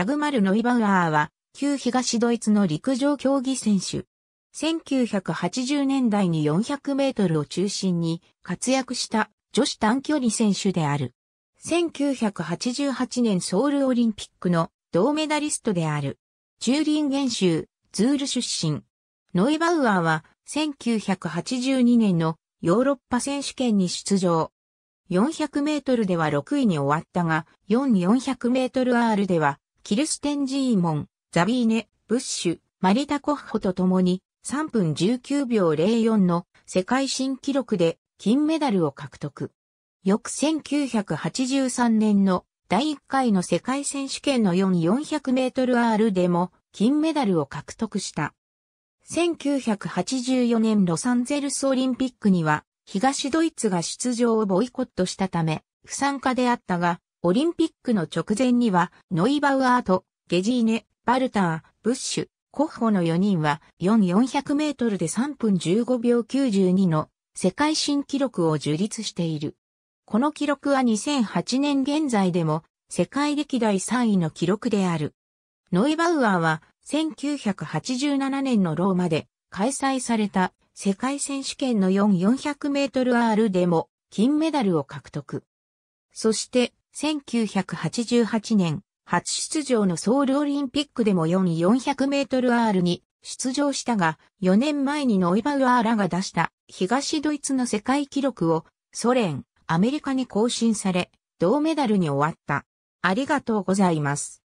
ダグマル・ノイバウアーは、旧東ドイツの陸上競技選手。1980年代に400メートルを中心に活躍した女子短距離選手である。1988年ソウルオリンピックの銅メダリストである。チューリンゲン州、ズール出身。ノイバウアーは1982年のヨーロッパ選手権に出場。400メートルでは6位に終わったが、4400メートル R ではキルステン・ジーモン、ザビーネ、ブッシュ、マリタ・コッホと共に3分19秒04の世界新記録で金メダルを獲得。翌1983年の第1回の世界選手権の4400メートル R でも金メダルを獲得した。1984年ロサンゼルスオリンピックには東ドイツが出場をボイコットしたため不参加であったがオリンピックの直前には、ノイバウアーと、ゲジーネ、バルター、ブッシュ、コッホの4人は、4400メートルで3分15秒92の世界新記録を樹立している。この記録は2008年現在でも世界歴代3位の記録である。ノイバウアーは1987年のローマで開催された世界選手権の4400メートル R でも金メダルを獲得。そして1988年、初出場のソウルオリンピックでも4 400メートル R に出場したが、4年前にノイバウアーらが出した東ドイツの世界記録をソ連、アメリカに更新され、銅メダルに終わった。ありがとうございます。